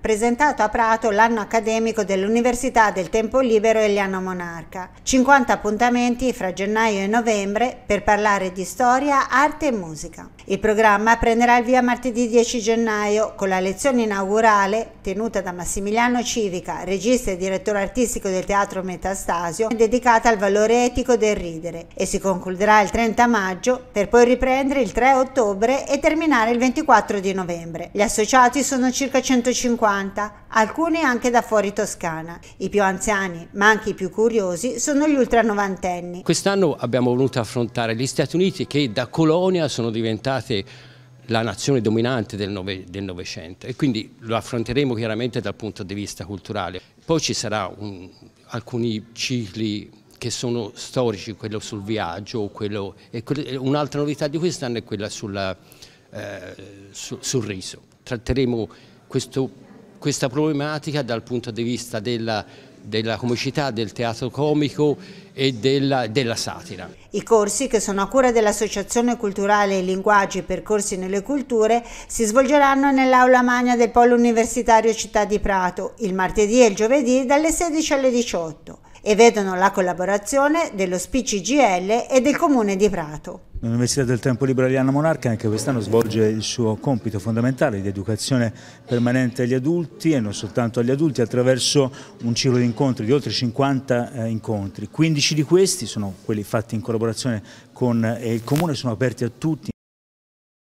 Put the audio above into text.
presentato a Prato l'anno accademico dell'Università del Tempo Libero Eliano Monarca. 50 appuntamenti fra gennaio e novembre per parlare di storia, arte e musica. Il programma prenderà il via martedì 10 gennaio con la lezione inaugurale tenuta da Massimiliano Civica, regista e direttore artistico del Teatro Metastasio, dedicata al valore etico del ridere e si concluderà il 30 maggio per poi riprendere il 3 ottobre e terminare il 24 di novembre. Gli associati sono circa 150 50, alcune anche da fuori Toscana. I più anziani, ma anche i più curiosi, sono gli ultra novantenni. Quest'anno abbiamo voluto affrontare gli Stati Uniti che da colonia sono diventate la nazione dominante del, Novecento e quindi lo affronteremo chiaramente dal punto di vista culturale. Poi ci saranno alcuni cicli che sono storici, quello sul viaggio, quello, un'altra novità di quest'anno è quella sulla, eh, su, sul riso. Tratteremo questo questa problematica dal punto di vista della della comicità, del teatro comico e della, della, satira. I corsi, che sono a cura dell'Associazione Culturale e Linguaggi e Percorsi nelle Culture, si svolgeranno nell'Aula Magna del Polo Universitario Città di Prato il martedì e il giovedì dalle 16 alle 18 e vedono la collaborazione dello SPCGL e del Comune di Prato. L'Università del Tempo Libero Arianna Monarca anche quest'anno svolge il suo compito fondamentale di educazione permanente agli adulti e non soltanto agli adulti attraverso un ciclo di incontri di oltre 50 eh, incontri. 15 di questi sono quelli fatti in collaborazione con eh, il Comune, sono aperti a tutti.